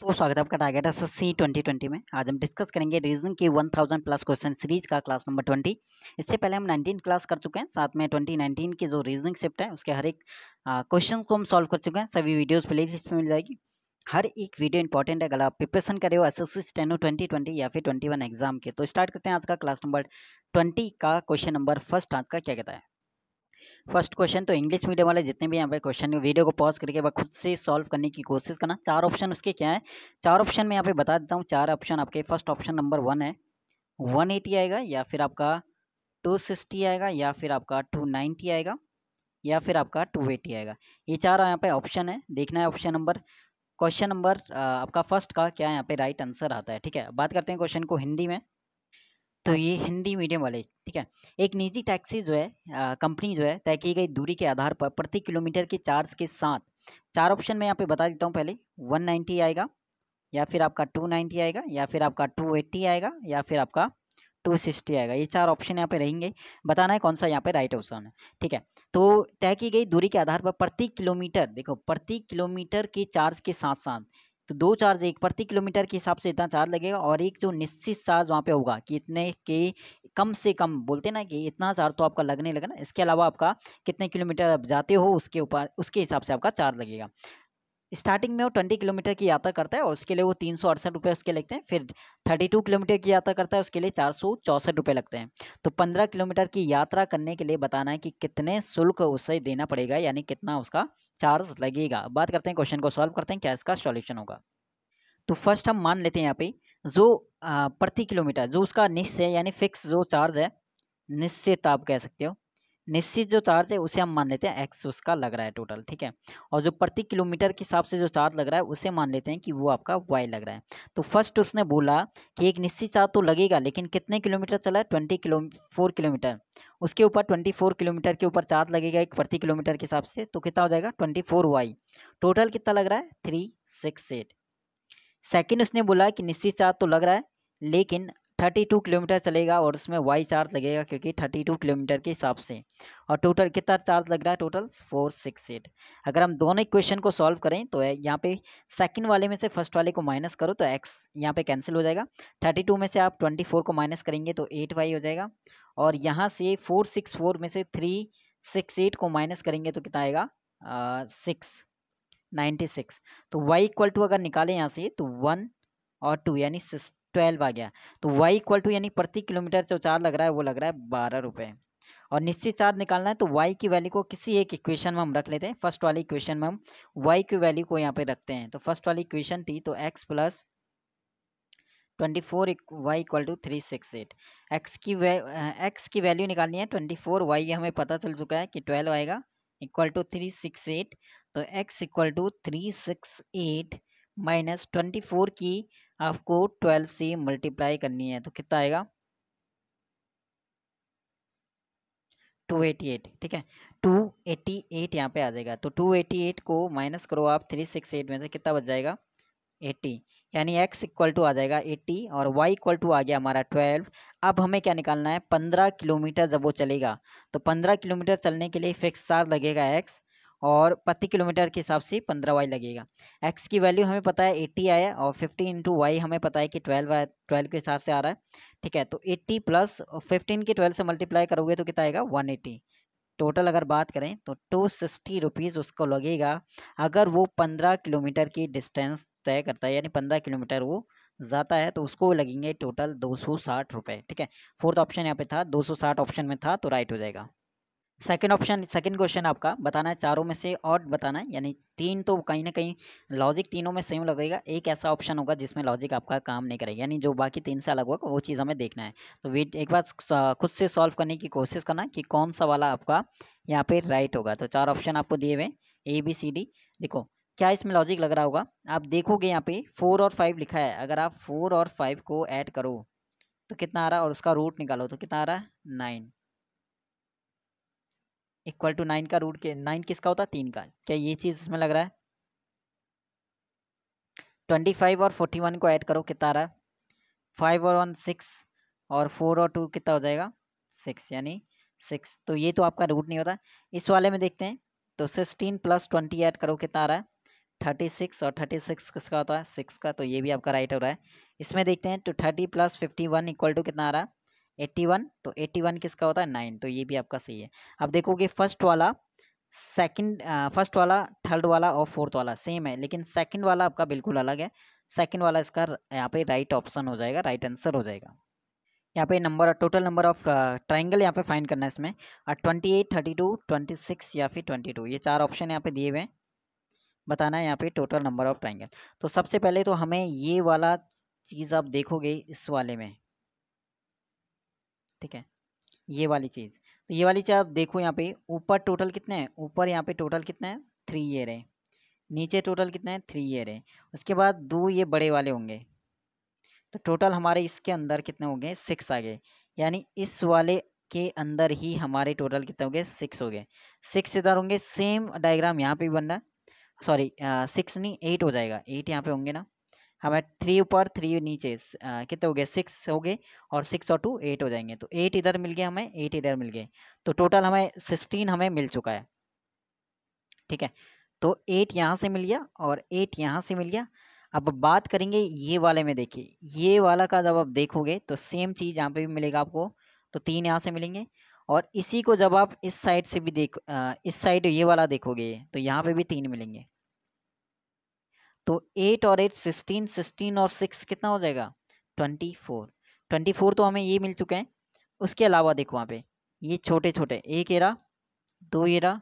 तो स्वागत है आपका target S S C twenty twenty में आज हम डिस्कस करेंगे रीजनिंग की one thousand plus question series का क्लास नंबर ट्वेंटी इससे पहले हम नाइनटीन क्लास कर चुके हैं साथ में ट्वेंटी नाइनटीन की जो रीजनिंग शिफ्ट है उसके हर एक क्वेश्चन को हम सॉल्व कर चुके हैं सभी प्ले लिस्ट में मिल जाएगी हर एक वीडियो इंपॉर्टेंट है अगर आप प्रिपरेशन करें हो एस एस सी टेनो ट्वेंटी ट्वेंटी या फिर ट्वेंटी वन एग्जाम के तो स्टार्ट करते हैं आज का क्लास नंबर ट्वेंटी का क्वेश्चन नंबर फर्स्ट आज का क्या कहता है फर्स्ट क्वेश्चन तो इंग्लिश मीडियम वाले जितने भी यहाँ पे क्वेश्चन वीडियो को पॉज करके खुद से सॉल्व करने की कोशिश करना चार ऑप्शन उसके क्या है चार ऑप्शन में यहाँ पे बता देता हूँ चार ऑप्शन आपके फर्स्ट ऑप्शन नंबर वन है वन एटी आएगा या फिर आपका टू सिक्सटी आएगा या फिर आपका टू नाइन्टी आएगा या फिर आपका टू एटी आएगा ये चार यहाँ पे ऑप्शन है देखना है ऑप्शन नंबर क्वेश्चन नंबर आपका फर्स्ट का क्या यहाँ पे राइट आंसर आता है ठीक है बात करते हैं क्वेश्चन को हिंदी में तो हाँ। ये हिंदी मीडियम वाले ठीक है एक निजी टैक्सी जो है कंपनी जो है तय की गई दूरी के आधार पर प्रति किलोमीटर के चार्ज के साथ चार ऑप्शन में यहाँ पे बता देता हूँ पहले 190 आएगा या फिर आपका 290 आएगा या फिर आपका 280 आएगा या फिर आपका 260 आएगा ये चार ऑप्शन यहाँ पे रहेंगे बताना है कौन सा यहाँ पे राइट ऑप्शन है ठीक है तो तय की गई दूरी के आधार पर प्रति किलोमीटर देखो प्रति किलोमीटर के चार्ज के साथ साथ तो दो चार्ज एक प्रति किलोमीटर के हिसाब से इतना चार्ज लगेगा और एक जो निश्चित चार्ज वहाँ पे होगा कि इतने के कम से कम बोलते ना कि इतना चार्ज तो आपका लगने लगा ना इसके अलावा आपका कितने किलोमीटर आप जाते हो उसके ऊपर उसके हिसाब से आपका चार्ज लगेगा स्टार्टिंग में वो ट्वेंटी किलोमीटर की यात्रा करता है और उसके लिए वो तीन सौ अड़सठ रुपये उसके लगते हैं फिर थर्टी टू किलोमीटर की यात्रा करता है उसके लिए चार सौ चौंसठ रुपये लगते हैं तो पंद्रह किलोमीटर की यात्रा करने के लिए बताना है कि कितने शुल्क उसे देना पड़ेगा यानी कितना उसका चार्ज लगेगा बात करते हैं क्वेश्चन को सॉल्व करते हैं क्या इसका सॉल्यूशन होगा तो फर्स्ट हम मान लेते हैं यहाँ पे जो प्रति किलोमीटर जो उसका निश्चय यानी फिक्स जो चार्ज है निश्चित आप कह सकते हो निश्चित जो चार्ज है उसे हम मान लेते हैं एक्स उसका लग रहा है टोटल ठीक है और जो प्रति किलोमीटर के हिसाब से जो चार्ज लग रहा है उसे मान लेते हैं कि वो आपका वाई लग रहा है तो फर्स्ट उसने बोला कि एक निश्चित चार्ज तो लगेगा लेकिन कितने किलोमीटर चला है ट्वेंटी किलो फोर किलोमीटर उसके ऊपर ट्वेंटी फोर किलोमीटर के ऊपर चार्ज लगेगा एक प्रति किलोमीटर के हिसाब से तो कितना हो जाएगा ट्वेंटी फोर वाई टोटल कितना लग रहा है थ्री सिक्स एट सेकेंड उसने बोला कि निश्चित चार्ज तो लग रहा है लेकिन थर्टी टू किलोमीटर चलेगा और उसमें वाई चार्ज लगेगा क्योंकि थर्टी टू किलोमीटर के हिसाब से और टोटल कितना चार्ज लग रहा है टोटल फोर सिक्स एट अगर हम दोनों क्वेश्चन को सॉल्व करें तो यहाँ पे सेकंड वाले में से फर्स्ट वाले को माइनस करो तो एक्स यहाँ पे कैंसिल हो जाएगा थर्टी टू में से आप ट्वेंटी फोर को माइनस करेंगे तो एट वाई हो जाएगा और यहाँ से फोर सिक्स फोर में से थ्री सिक्स एट को माइनस करेंगे तो कितना आएगा सिक्स नाइन्टी सिक्स तो वाई इक्वल टू अगर निकालें यहाँ से तो वन और टू यानी सिक्स ट्वेल्व आ गया तो वाई इक्वल टू यानी प्रति किलोमीटर जो चार्ज लग रहा है वो लग रहा है बारह रुपये और निश्चित चार्ज निकालना है तो वाई की वैल्यू को किसी एक इक्वेशन में हम रख लेते हैं फर्स्ट वाली इक्वेशन में हम वाई की वैल्यू को यहाँ पे रखते हैं तो फर्स्ट वाली इक्वेशन थी तो X plus twenty four Y equal to three six eight X की वै एक्स की वैल्यू निकालनी है ट्वेंटी फोर वाई हमें पता चल चुका है कि ट्वेल्व आएगा equal to three six eight तो X equal to three six eight minus twenty four की आपको ट्वेल्व से मल्टीप्लाई करनी है तो कितना आएगा टू एटी एट ठीक है टू एटी एट यहाँ पे आ जाएगा तो टू एटी एट को माइनस करो आप थ्री सिक्स एट में से कितना बच जाएगा एट्टी यानी x इक्वल टू आ जाएगा एट्टी और y इक्वल टू आ गया हमारा ट्वेल्व अब हमें क्या निकालना है पंद्रह किलोमीटर जब वो चलेगा तो पंद्रह किलोमीटर चलने के लिए फिक्स चार्ज लगेगा x और प्रति किलोमीटर के हिसाब से पंद्रह वाई लगेगा एक्स की वैल्यू हमें पता है एट्टी आया और फिफ्टी इंटू वाई हमें पता है कि ट्वेल्व आया ट्वेल्व के हिसाब से आ रहा है ठीक है तो एट्टी प्लस फिफ्टीन की ट्वेल्व से मल्टीप्लाई करोगे तो कितना आएगा वन एटी टोटल अगर बात करें तो टू सिक्सटी रुपीज़ उसको लगेगा अगर वो पंद्रह किलोमीटर की डिस्टेंस तय करता है यानी पंद्रह किलोमीटर वो जाता है तो उसको लगेंगे टोटल दो सौ साठ रुपये ठीक है फोर्थ ऑप्शन यहाँ पे था दो सौ साठ ऑप्शन में था तो राइट हो जाएगा सेकेंड ऑप्शन सेकेंड क्वेश्चन आपका बताना है चारों में से और बताना है यानी तीन तो कहीं ना कहीं लॉजिक तीनों में सेम लगेगा एक ऐसा ऑप्शन होगा जिसमें लॉजिक आपका काम नहीं करेगा यानी जो बाकी तीन से अलग होगा वो चीज़ हमें देखना है तो वेट एक बार खुद से सॉल्व करने की कोशिश करना कि कौन सा वाला आपका यहाँ पे राइट होगा तो चार ऑप्शन आपको दिए हुए ए बी सी डी देखो क्या इसमें लॉजिक लग रहा होगा आप देखोगे यहाँ पे फोर और फाइव लिखा है अगर आप फोर और फाइव को ऐड करो तो कितना आ रहा है और उसका रूट निकालो तो कितना आ रहा है नाइन इक्वल टू नाइन का रूट के नाइन किसका होता है तीन का क्या ये चीज़ इसमें लग रहा है ट्वेंटी फाइव और फोर्टी वन को ऐड करो कितना आ रहा है फाइव और वन सिक्स और फोर और टू कितना हो जाएगा सिक्स यानी सिक्स तो ये तो आपका रूट नहीं होता इस वाले में देखते हैं तो सिक्सटीन प्लस ट्वेंटी ऐड करो कितना आ रहा है थर्टी सिक्स और थर्टी सिक्स किसका होता है सिक्स का तो ये भी आपका राइट हो रहा है इसमें देखते हैं तो thirty plus fifty one equal to कितना आ रहा है एट्टी वन तो एट्टी वन किसका होता है नाइन तो ये भी आपका सही है अब देखोगे फर्स्ट वाला सेकंड फर्स्ट वाला थर्ड वाला और फोर्थ वाला सेम है लेकिन सेकंड वाला आपका बिल्कुल अलग है सेकंड वाला इसका यहाँ पे राइट ऑप्शन हो जाएगा राइट आंसर हो जाएगा यहाँ पे number total number of triangle यहाँ पे फाइन करना है इसमें twenty eight thirty two twenty six या फिर ट्वेंटी टू ये चार ऑप्शन यहाँ पे दिए हुए हैं बताना है यहाँ पे टोटल नंबर ऑफ ट्राइंगल तो सबसे पहले तो हमें ये वाला चीज़ आप देखोगे इस वाले में ठीक है ये वाली चीज़ तो ये वाली चीज़ आप देखो यहाँ पे ऊपर टोटल कितने हैं ऊपर यहाँ पे टोटल कितना है थ्री ईयर है नीचे टोटल कितना है थ्री ईयर है उसके बाद दो ये बड़े वाले होंगे तो टोटल हमारे इसके अंदर कितने हो गए सिक्स आ गए यानी इस वाले के अंदर ही हमारे टोटल कितने हो गए सिक्स हो गए सिक्स इधर होंगे सेम डाइग्राम यहाँ पे भी बन रहा सॉरी सिक्स नहीं एट हो जाएगा एट यहाँ पे होंगे ना हमें थ्री ऊपर थ्री नीचे कितने हो गए सिक्स हो गए और सिक्स और टू एट हो जाएंगे तो एट इधर मिल गया हमें एट इधर मिल गए तो टोटल हमें सिक्सटीन हमें मिल चुका है ठीक है तो एट यहाँ से मिल गया और एट यहाँ से मिल गया अब बात करेंगे ये वाले में देखिए ये वाला का जब आप देखोगे तो सेम चीज़ यहाँ पे भी मिलेगा आपको तो तीन यहाँ से मिलेंगे और इसी को जब आप इस साइड से भी देख इस साइड ये वाला देखोगे तो यहाँ पे भी तीन मिलेंगे तो एट और एट सिक्सटीन सिक्सटीन और सिक्स कितना हो जाएगा ट्वेंटी फोर ट्वेंटी फोर तो हमें ये मिल चुके हैं उसके अलावा देखो वहाँ पे ये छोटे छोटे एक एरा दो एरा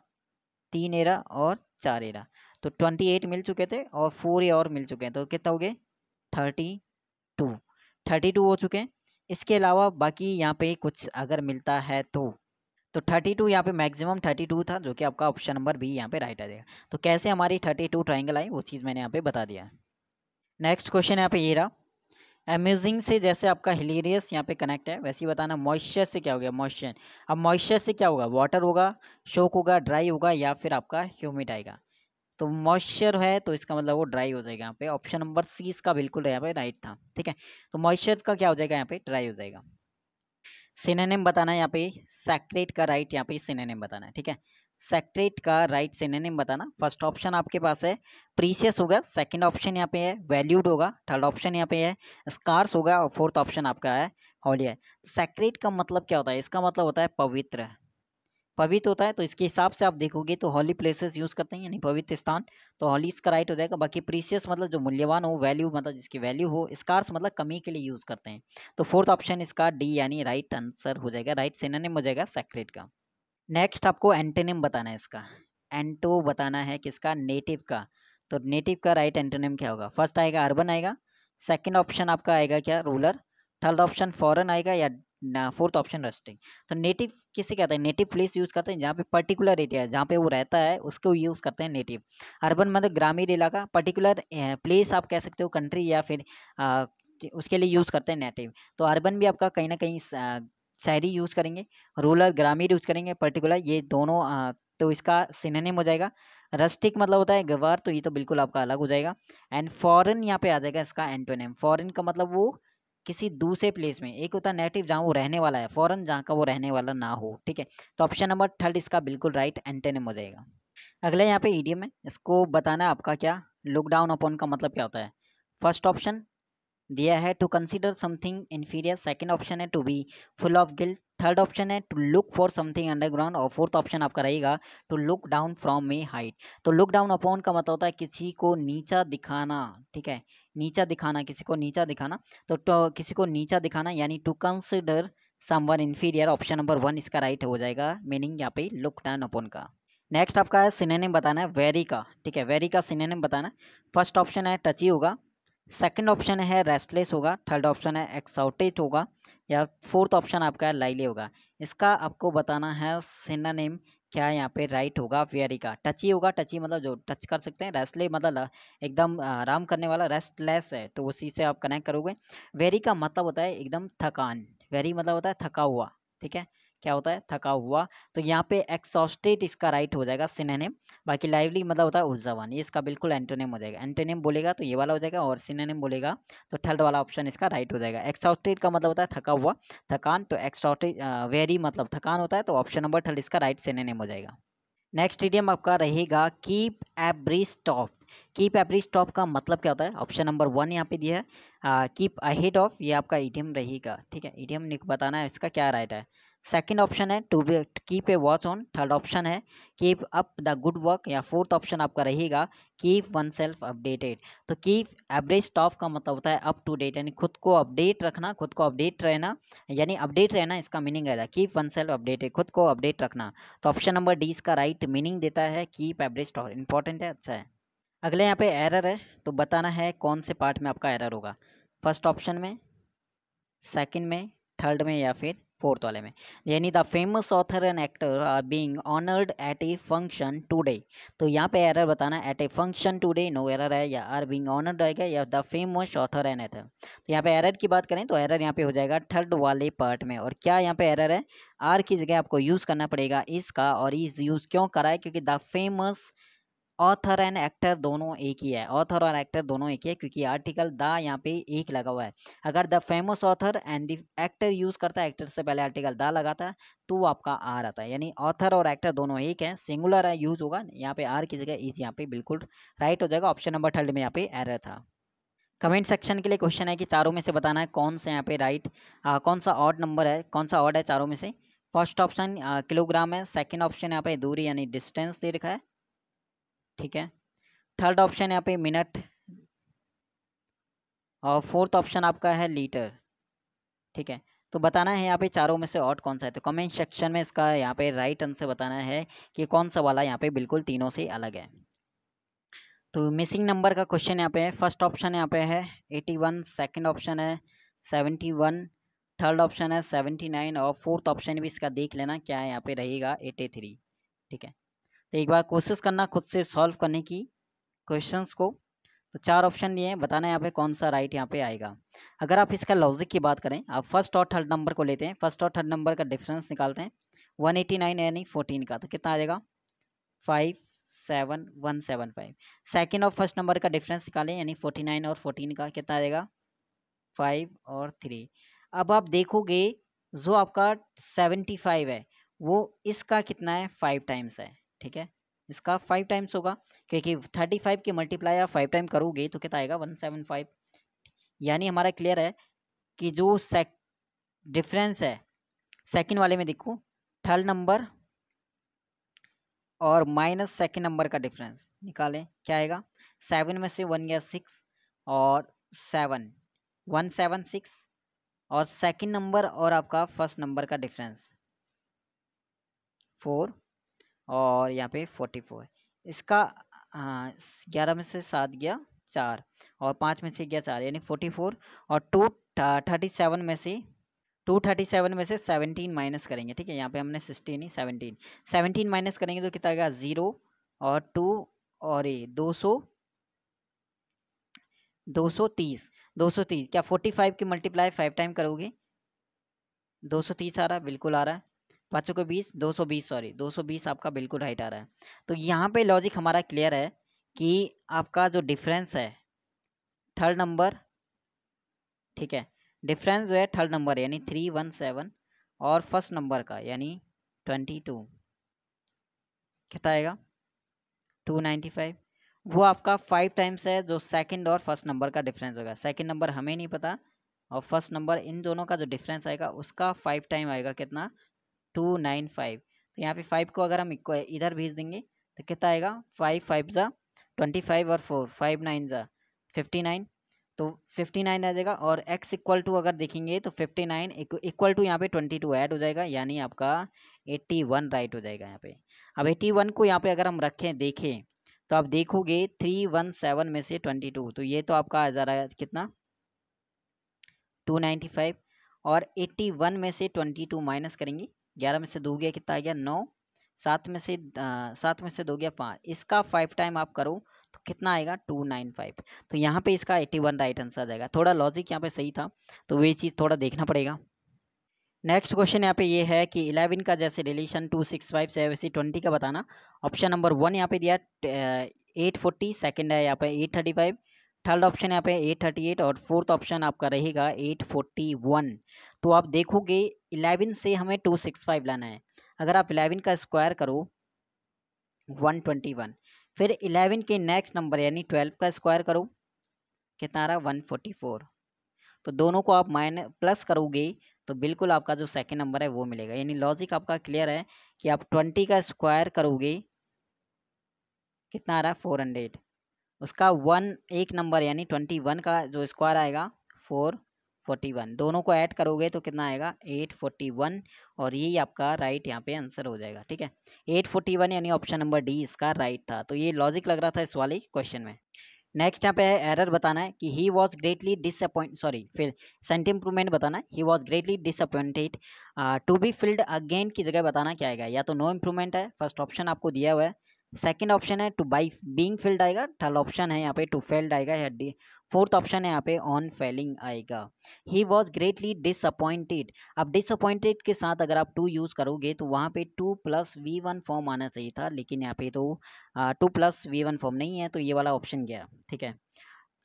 तीन एरा और चार एरा तो ट्वेंटी एट मिल चुके थे और फोर ए और मिल चुके हैं तो कितना हो गए थर्टी टू थर्टी टू हो चुके हैं इसके अलावा बाकी यहाँ पे कुछ अगर मिलता है तो तो 32 टू यहाँ पे मैक्सिमम 32 था जो कि आपका ऑप्शन नंबर बी यहाँ पे राइट आ जाएगा तो कैसे हमारी 32 टू ट्राइंगल आई वो चीज़ मैंने यहाँ पे बता दिया नेक्स्ट क्वेश्चन यहाँ पे ये रहा अमेजिंग से जैसे आपका हिलेरियस यहाँ पे कनेक्ट है वैसे ही बताना मॉइस्चर से क्या हो गया मॉइस्चर अब मॉइस्चर से क्या होगा वाटर होगा शोक होगा ड्राई होगा या फिर आपका ह्यूमिड आएगा तो मॉइस्चर है तो इसका मतलब वो ड्राई हो जाएगा यहाँ पे ऑप्शन नंबर सी इसका बिल्कुल यहाँ पे राइट था ठीक है तो मॉइस्चर का क्या हो जाएगा यहाँ पे ड्राई हो जाएगा सिनेनेम बताना है यहाँ पे सेक्रेट का राइट यहाँ पे सिनेनेम बताना है ठीक है सेक्रेट का राइट सिनेनेम बताना फर्स्ट ऑप्शन आपके पास है प्रीसियस होगा सेकंड ऑप्शन यहाँ पे है वैल्यूड होगा थर्ड ऑप्शन यहाँ पे है स्कार्स होगा और फोर्थ ऑप्शन आपका है हॉलिया सेक्रेट का मतलब क्या होता है इसका मतलब होता है पवित्र पवित्र होता है तो इसके हिसाब से आप देखोगे तो होली प्लेसेस यूज़ करते हैं यानी पवित्र स्थान तो हॉली इसका राइट हो जाएगा बाकी प्रीसियस मतलब जो मूल्यवान हो वैल्यू मतलब जिसकी वैल्यू हो स्कार्स मतलब कमी के लिए यूज़ करते हैं तो फोर्थ ऑप्शन इसका डी यानी राइट आंसर हो जाएगा राइट सेनानिम हो जाएगा सेक्रेट का नेक्स्ट आपको एंटेनिम बताना है इसका एंटो बताना है किसका नेटिव का तो नेटिव का राइट एंटेनिम क्या होगा फर्स्ट आएगा अर्बन आएगा सेकेंड ऑप्शन आपका आएगा क्या रूलर थर्ड ऑप्शन फॉरन आएगा या फोर्थ ऑप्शन रस्टिंग तो नेटिव किसे कहते हैं नेटिव प्लेस यूज़ करते हैं जहाँ पे पर्टिकुलर एरिया है जहाँ पे वो रहता है उसको यूज़ करते हैं नेटिव अर्बन मतलब ग्रामीण इलाका पर्टिकुलर प्लेस eh, आप कह सकते हो कंट्री या फिर आ, उसके लिए यूज़ करते हैं नेटिव तो अर्बन भी आपका कहीं ना कहीं शहरी यूज़ करेंगे रूरल ग्रामीण यूज़ करेंगे पर्टिकुलर ये दोनों आ, तो इसका सिनेम हो जाएगा रस्टिक मतलब होता है गवार तो ये तो बिल्कुल आपका अलग हो जाएगा एंड फॉरेन यहाँ पे आ जाएगा इसका एंटोनेम फॉरेन का मतलब वो किसी दूसरे प्लेस में एक होता नेटिव जहाँ वो रहने वाला है फॉरन जहाँ का वो रहने वाला ना हो ठीक है तो ऑप्शन नंबर थर्ड इसका बिल्कुल राइट एंटेनम हो जाएगा अगला यहाँ पे ईडीएम है इसको बताना आपका क्या लुकडाउन अपॉन का मतलब क्या होता है फर्स्ट ऑप्शन दिया है to consider something inferior second option है to be full of guilt third option है to look for something underground और फोर्थ ऑप्शन आपका रहेगा to look down from my height तो लुक डाउन अपॉन का मतलब होता है किसी को नीचा दिखाना ठीक है नीचा दिखाना किसी को नीचा दिखाना तो, तो किसी को नीचा दिखाना यानी to consider someone inferior option number one इसका राइट हो जाएगा मीनिंग यहाँ पे लुक डाउन अपन का नेक्स्ट आपका है सिनेनिम बताना है वेरी का ठीक है वेरी का सिनेनिम बताना फर्स्ट ऑप्शन है टची होगा सेकंड ऑप्शन है रेस्टलेस होगा थर्ड ऑप्शन है एक्साउटेज होगा या फोर्थ ऑप्शन आपका है लाइले होगा इसका आपको बताना है सिनानेम क्या है यहाँ पे राइट होगा वेरी का टची होगा टची मतलब जो टच कर सकते हैं रेस्टले मतलब एकदम आराम करने वाला रेस्टलेस है तो उसी से आप कनेक्ट करोगे वेरी का मतलब होता है एकदम थकान वेरी मतलब होता है थका हुआ ठीक है क्या होता है थका हुआ तो यहाँ पे एक्सॉस्टेड इसका राइट हो जाएगा सिनेनेम बाकी लाइवली मतलब होता है ऊर्जावान ये इसका बिल्कुल एंटोनेम हो जाएगा एंटोनेम बोलेगा तो ये वाला हो जाएगा और सिनेनेम बोलेगा तो थर्ड वाला ऑप्शन इसका राइट हो जाएगा एक्सॉस्टेड का मतलब होता है थका हुआ थकान तो एक्सॉस्टेड वेरी मतलब थकान होता है तो ऑप्शन नंबर थर्ड इसका राइट सिनेनेम हो जाएगा नेक्स्ट इडियम आपका रहेगा keep every stop keep every stop का मतलब क्या होता है ऑप्शन नंबर वन यहाँ पे दिया है कीप अहेड ऑफ ये आपका इडियम रहेगा ठीक है इडियम बताना है इसका क्या राइट है सेकेंड ऑप्शन है to be keep a watch on third option है keep up the good work या फोर्थ ऑप्शन आपका रहेगा कीप वन सेल्फ अपडेटेड तो कीप एवरेज टॉप का मतलब होता है अप टू डेट यानी खुद को अपडेट रखना खुद को अपडेट रहना यानी अपडेट रहना इसका मीनिंग है कीप वन सेल्फ अपडेटेड खुद को अपडेट रखना तो ऑप्शन नंबर डी इसका राइट मीनिंग देता है कीप एवरेज टॉप इंपॉर्टेंट है अच्छा है अगले यहाँ पे एरर है तो बताना है कौन से पार्ट में आपका एरर होगा फर्स्ट ऑप्शन में सेकेंड में थर्ड में या फिर फोर्थ वाले में यानी the famous author and actor are being honoured at a function today तो यहाँ पे एरर बताना at a function today no error है या आर बीइंग ऑनर्ड आएगा या the famous author and actor तो यहाँ पे एरर की बात करें तो एरर यहाँ पे हो जाएगा थर्ड वाले पार्ट में और क्या यहाँ पे एरर है आर की जगह आपको यूज़ करना पड़ेगा इसका और इस यूज़ क्यों करा है क्योंकि the famous author and actor दोनों एक ही है ऑथर और एक्टर दोनों एक ही है क्योंकि आर्टिकल द यहाँ पे एक लगा हुआ है अगर the famous author and the actor use करता है एक्टर से पहले आर्टिकल द लगाता है तो आपका आर आता है यानी ऑथर और एक्टर दोनों एक है सिंगुलर है यूज़ होगा यहाँ पे आर की जगह इज यहाँ पे बिल्कुल राइट हो जाएगा ऑप्शन नंबर थर्ड में यहाँ पे एरर था कमेंट सेक्शन के लिए क्वेश्चन है कि चारों में से बताना है कौन सा यहाँ पे राइट आ, कौन सा ऑड नंबर है कौन सा ऑड है चारों में से फर्स्ट ऑप्शन किलोग्राम है सेकंड ऑप्शन यहाँ पे दूरी यानी डिस्टेंस दे रखा है ठीक है थर्ड ऑप्शन यहाँ पे मिनट और फोर्थ ऑप्शन आपका है लीटर ठीक है तो बताना है यहाँ पे चारों में से ऑट कौन सा है तो कमेंट सेक्शन में इसका यहाँ पे राइट आंसर बताना है कि कौन सा वाला यहाँ पे बिल्कुल तीनों से अलग है तो मिसिंग नंबर का क्वेश्चन यहाँ पे है फर्स्ट ऑप्शन यहाँ पे है एटी वन सेकेंड ऑप्शन है सेवेंटी वन थर्ड ऑप्शन है सेवेंटी नाइन और फोर्थ ऑप्शन भी इसका देख लेना क्या यहाँ पे रहेगा एटी थ्री ठीक है तो एक बार कोशिश करना खुद से सॉल्व करने की क्वेश्चंस को तो चार ऑप्शन दिए हैं बताना यहाँ पे कौन सा राइट यहाँ पे आएगा अगर आप इसका लॉजिक की बात करें आप फर्स्ट और थर्ड नंबर को लेते हैं फर्स्ट और थर्ड नंबर का डिफरेंस निकालते हैं वन एटी नाइन यानी फोर्टीन का तो कितना आ जाएगा five seven one seven five second और फर्स्ट नंबर का डिफरेंस निकालें यानी फोर्टी नाइन और फोर्टीन का कितना आ जाएगा फाइव और थ्री अब आप देखोगे जो आपका सेवेंटी फाइव है वो इसका कितना है फाइव टाइम्स है ठीक है इसका फाइव टाइम्स होगा क्योंकि थर्टी फाइव की मल्टीप्लाई आप फाइव टाइम करोगे तो कितना आएगा वन सेवन फाइव यानी हमारा क्लियर है कि जो सेक डिफरेंस है सेकंड वाले में देखो थर्ड नंबर और माइनस सेकंड नंबर का डिफरेंस निकालें क्या आएगा सेवन में से वन गया सिक्स और सेवन वन सेवन सिक्स और सेकंड नंबर और आपका फर्स्ट नंबर का डिफरेंस फोर और यहाँ पे फोर्टी फोर इसका हाँ, ग्यारह में से सात गया चार और पाँच में से गया चार यानी फोर्टी फोर और टू थर्टी सेवन में से टू थर्टी सेवन में से सेवनटीन माइनस करेंगे ठीक है यहाँ पे हमने सिक्सटीन ही सेवनटीन सेवनटीन माइनस करेंगे तो कितना गया ज़ीरो और टू और ये दो सौ दो सौ तीस दो सौ तीस क्या फोर्टी फाइव की मल्टीप्लाई फाइव टाइम करोगे दो सौ तीस आ रहा है बिल्कुल आ रहा है पाँचों सौ बीस दो सौ बीस सॉरी दो सौ बीस आपका बिल्कुल राइट आ रहा है तो यहाँ पे लॉजिक हमारा क्लियर है कि आपका जो डिफरेंस है थर्ड नंबर ठीक है डिफरेंस जो है थर्ड नंबर यानी थ्री वन सेवन और फर्स्ट नंबर का यानी ट्वेंटी टू कितना आएगा टू नाइन्टी फाइव वो आपका फाइव टाइम्स है जो सेकंड और फर्स्ट नंबर का डिफरेंस होगा सेकंड नंबर हमें नहीं पता और फर्स्ट नंबर इन दोनों का जो डिफरेंस आएगा उसका फाइव टाइम आएगा कितना टू नाइन फाइव तो यहाँ पे फाइव को अगर हम इधर भेज देंगे तो कितना आएगा फाइव फाइव ज़ा ट्वेंटी फाइव और फोर फाइव नाइन ज़ा फिफ्टी नाइन तो फिफ्टी नाइन आ जाएगा और एक्स इक्वल टू अगर देखेंगे तो फिफ्टी नाइन इक्वल टू यहाँ पे ट्वेंटी टू ऐड हो जाएगा यानी आपका एट्टी वन राइट हो जाएगा यहाँ पे अब एट्टी वन को यहाँ पे अगर हम रखें देखें तो आप देखोगे थ्री वन सेवन में से ट्वेंटी टू तो ये तो आपका आ जा रहा है कितना टू नाइन्टी फाइव और एट्टी वन में से ट्वेंटी टू माइनस करेंगे ग्यारह में से दो गया कितना आ गया नौ सात में से सात में से दो गया पाँच इसका फाइव टाइम आप करो तो कितना आएगा टू नाइन फाइव तो यहाँ पे इसका एट्टी वन राइट आंसर आ जाएगा थोड़ा लॉजिक यहाँ पे सही था तो वही चीज़ थोड़ा देखना पड़ेगा नेक्स्ट क्वेश्चन यहाँ पे ये है कि इलेवन का जैसे रिलेशन टू सिक्स फाइव से वैसे ट्वेंटी का बताना ऑप्शन नंबर वन यहाँ पे दिया एट फोर्टी सेकेंड है यहाँ पे eight thirty five third option यहाँ पे एट थर्टी एट और फोर्थ ऑप्शन आपका रहेगा एट फोर्टी वन तो आप देखोगे इलेवन से हमें टू सिक्स फाइव लाना है अगर आप इलेवन का स्क्वायर करो वन ट्वेंटी वन फिर इलेवन के नेक्स्ट नंबर यानी ट्वेल्व का स्क्वायर करो कितना आ रहा वन फोर्टी फोर तो दोनों को आप माइन प्लस करोगे तो बिल्कुल आपका जो सेकेंड नंबर है वो मिलेगा यानी लॉजिक आपका क्लियर है कि आप ट्वेंटी का स्क्वायर करोगे कितना आ रहा है फोर हंड्रेड उसका वन एक नंबर यानी ट्वेंटी वन का जो स्क्वायर आएगा फोर फोर्टी वन दोनों को ऐड करोगे तो कितना आएगा एट फोर्टी वन और यही आपका राइट यहाँ पे आंसर हो जाएगा ठीक है एट फोर्टी वन यानी ऑप्शन नंबर डी इसका राइट था तो ये लॉजिक लग रहा था इस वाले क्वेश्चन में नेक्स्ट यहाँ पे है एरर बताना है कि he was greatly disappoint sorry फिर सेंट इम्प्रूवमेंट बताना है he was greatly disappointed to be filled again की जगह बताना क्या आएगा या तो नो इम्प्रूवमेंट है फर्स्ट ऑप्शन आपको दिया हुआ है सेकेंड ऑप्शन है टू बाई बींग फेल्ड आएगा थर्ड ऑप्शन है यहाँ पे टू फेल्ड आएगा या फोर्थ ऑप्शन है यहाँ पे ऑन फेलिंग आएगा ही वॉज ग्रेटली डिसअपॉइंटेड अब डिसअपॉइंटेड के साथ अगर आप टू यूज़ करोगे तो वहाँ पे two plus V one form आना चाहिए था लेकिन यहाँ पे तो two plus V one form नहीं है तो ये वाला ऑप्शन गया ठीक है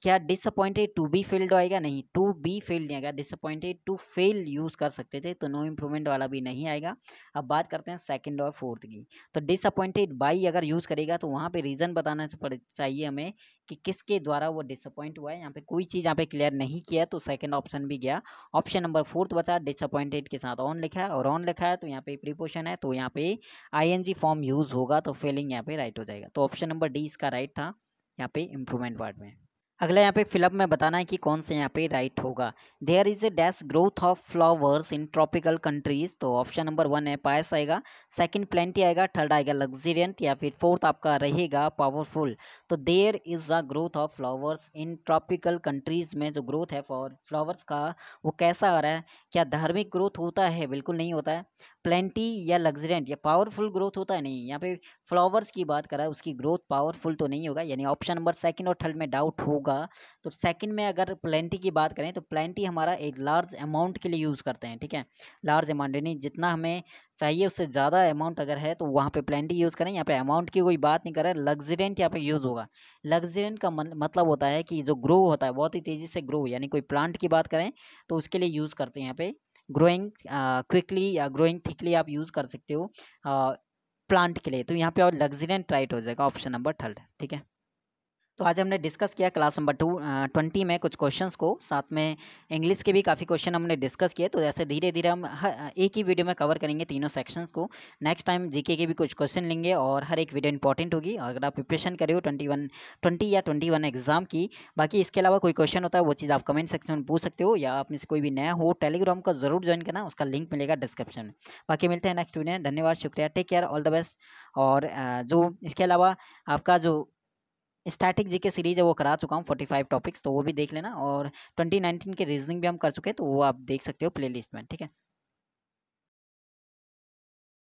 क्या डिसअपॉइंटेड टू बी फेल्ड आएगा नहीं टू बी फेल्ड नहीं आएगा डिसअपॉइंटेड टू फेल यूज़ कर सकते थे तो नो इम्प्रूवमेंट वाला भी नहीं आएगा अब बात करते हैं सेकंड और फोर्थ की तो डिसअपॉइंटेड बाई अगर यूज़ करेगा तो वहाँ पे रीज़न बताना चाहिए हमें कि किसके द्वारा वो डिसअपॉइंट हुआ है यहाँ पे कोई चीज़ यहाँ पे क्लियर नहीं किया तो सेकंड ऑप्शन भी गया ऑप्शन नंबर फोर्थ बचा डिसअपॉइंटेड के साथ ऑन लिखा है और ऑन लिखा है तो यहाँ पे प्रीपोशन है तो यहाँ पे आईएनजी फॉर्म यूज़ होगा तो फेलिंग यहाँ पे राइट हो जाएगा तो ऑप्शन नंबर डी इसका राइट था यहाँ पे इम्प्रूवमेंट वार्ड में अगला यहाँ पे फिलअप में बताना है कि कौन से यहाँ पे राइट होगा there is a dense growth of flowers in tropical countries तो ऑप्शन नंबर वन है पायस आएगा सेकंड प्लेंटी आएगा थर्ड आएगा लग्जरियंट या फिर फोर्थ आपका रहेगा पावरफुल तो there is a growth of flowers in tropical countries में जो ग्रोथ है फॉर फ्लावर्स का वो कैसा आ रहा है क्या धार्मिक ग्रोथ होता है बिल्कुल नहीं होता है प्लेंटी या लग्जरियंट या पावरफुल ग्रोथ होता है नहीं यहाँ पे फ्लावर्स की बात करा है उसकी ग्रोथ पावरफुल तो नहीं होगा यानी ऑप्शन नंबर सेकेंड और थर्ड में डाउट होगा होगा तो सेकंड में अगर प्लेंटी की बात करें तो प्लेंटी हमारा एक लार्ज अमाउंट के लिए यूज़ करते हैं ठीक है लार्ज अमाउंट यानी जितना हमें चाहिए उससे ज़्यादा अमाउंट अगर है तो वहाँ पे प्लेंटी यूज़ करें यहाँ पे अमाउंट की कोई बात नहीं करें लग्जरेंट यहाँ पे यूज़ होगा लग्जरेंट का मतलब होता है कि जो ग्रो होता है बहुत ही तेज़ी से ग्रो यानी कोई प्लांट की बात करें तो उसके लिए यूज़ करते हैं यहाँ पर ग्रोइंग क्विकली या ग्रोइंग थिकली आप यूज़ कर सकते हो प्लांट के लिए तो यहाँ पे और लग्जरेंट राइट हो जाएगा ऑप्शन नंबर थर्ड ठीक है तो आज हमने डिस्कस किया क्लास नंबर टू ट्वेंटी में कुछ क्वेश्चंस को साथ में इंग्लिश के भी काफ़ी क्वेश्चन हमने डिस्कस किए तो ऐसे धीरे धीरे हम हर एक ही वीडियो में कवर करेंगे तीनों सेक्शंस को नेक्स्ट टाइम जीके के भी कुछ क्वेश्चन लेंगे और हर एक वीडियो इंपॉर्टेंट होगी अगर आप प्रिपरेशन करे हो ट्वेंटी वन ट्वेंटी या ट्वेंटी वन एग्जाम की बाकी इसके अलावा कोई क्वेश्चन होता है वो चीज़ आप कमेंट सेक्शन में पूछ सकते हो या आप में से कोई भी नया हो टेलीग्राम का जरूर ज्वाइन करना उसका लिंक मिलेगा डिस्क्रिप्शन में बाकी मिलते हैं नेक्स्ट वीडियो धन्यवाद शुक्रिया take care all the best और जो इसके अलावा आपका जो स्टैटिक जी के सीरीज है वो करा चुका हूँ फोर्टी फाइव टॉपिक्स तो वो भी देख लेना और ट्वेंटी नाइनटीन के रीजनिंग भी हम कर चुके हैं तो वो आप देख सकते हो प्लेलिस्ट में ठीक है